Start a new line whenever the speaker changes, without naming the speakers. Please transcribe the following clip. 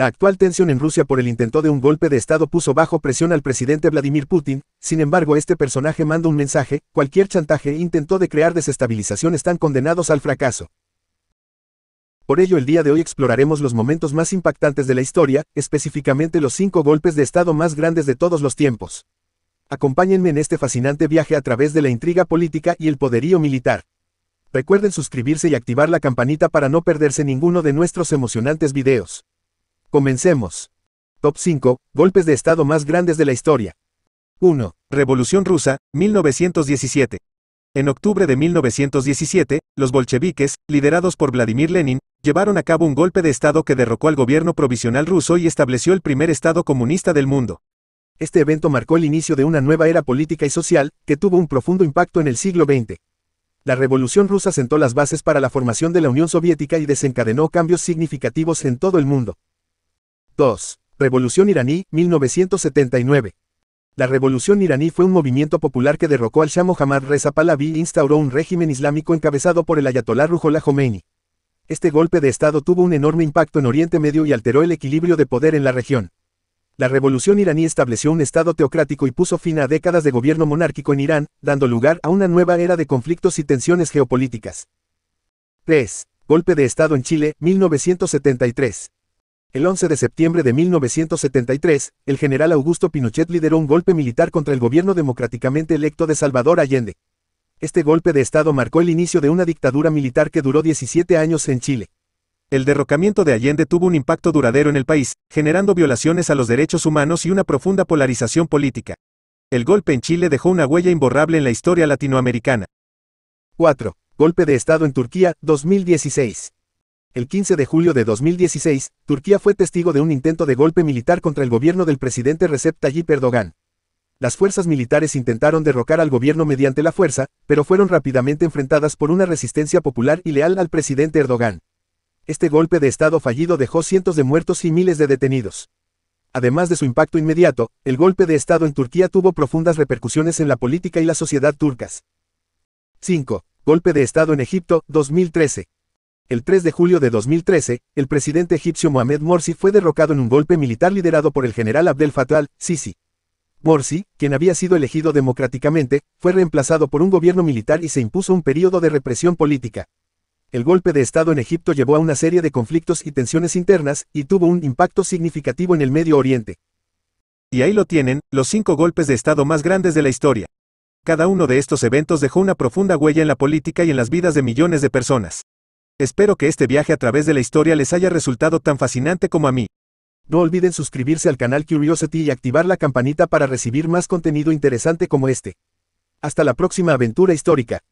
La actual tensión en Rusia por el intento de un golpe de Estado puso bajo presión al presidente Vladimir Putin, sin embargo este personaje manda un mensaje, cualquier chantaje e intento de crear desestabilización están condenados al fracaso. Por ello el día de hoy exploraremos los momentos más impactantes de la historia, específicamente los cinco golpes de Estado más grandes de todos los tiempos. Acompáñenme en este fascinante viaje a través de la intriga política y el poderío militar. Recuerden suscribirse y activar la campanita para no perderse ninguno de nuestros emocionantes videos. Comencemos. Top 5. Golpes de Estado más grandes de la historia. 1. Revolución Rusa, 1917. En octubre de 1917, los bolcheviques, liderados por Vladimir Lenin, llevaron a cabo un golpe de Estado que derrocó al gobierno provisional ruso y estableció el primer Estado comunista del mundo. Este evento marcó el inicio de una nueva era política y social, que tuvo un profundo impacto en el siglo XX. La Revolución rusa sentó las bases para la formación de la Unión Soviética y desencadenó cambios significativos en todo el mundo. 2. Revolución iraní, 1979. La revolución iraní fue un movimiento popular que derrocó al Shah Mohammad Reza Pahlavi e instauró un régimen islámico encabezado por el ayatolá Ruhollah Khomeini. Este golpe de Estado tuvo un enorme impacto en Oriente Medio y alteró el equilibrio de poder en la región. La revolución iraní estableció un Estado teocrático y puso fin a décadas de gobierno monárquico en Irán, dando lugar a una nueva era de conflictos y tensiones geopolíticas. 3. Golpe de Estado en Chile, 1973. El 11 de septiembre de 1973, el general Augusto Pinochet lideró un golpe militar contra el gobierno democráticamente electo de Salvador Allende. Este golpe de Estado marcó el inicio de una dictadura militar que duró 17 años en Chile. El derrocamiento de Allende tuvo un impacto duradero en el país, generando violaciones a los derechos humanos y una profunda polarización política. El golpe en Chile dejó una huella imborrable en la historia latinoamericana. 4. Golpe de Estado en Turquía, 2016. El 15 de julio de 2016, Turquía fue testigo de un intento de golpe militar contra el gobierno del presidente Recep Tayyip Erdogan. Las fuerzas militares intentaron derrocar al gobierno mediante la fuerza, pero fueron rápidamente enfrentadas por una resistencia popular y leal al presidente Erdogan. Este golpe de Estado fallido dejó cientos de muertos y miles de detenidos. Además de su impacto inmediato, el golpe de Estado en Turquía tuvo profundas repercusiones en la política y la sociedad turcas. 5. Golpe de Estado en Egipto, 2013. El 3 de julio de 2013, el presidente egipcio Mohamed Morsi fue derrocado en un golpe militar liderado por el general Abdel Fattah al-Sisi. Morsi, quien había sido elegido democráticamente, fue reemplazado por un gobierno militar y se impuso un período de represión política. El golpe de Estado en Egipto llevó a una serie de conflictos y tensiones internas, y tuvo un impacto significativo en el Medio Oriente. Y ahí lo tienen, los cinco golpes de Estado más grandes de la historia. Cada uno de estos eventos dejó una profunda huella en la política y en las vidas de millones de personas. Espero que este viaje a través de la historia les haya resultado tan fascinante como a mí. No olviden suscribirse al canal Curiosity y activar la campanita para recibir más contenido interesante como este. Hasta la próxima aventura histórica.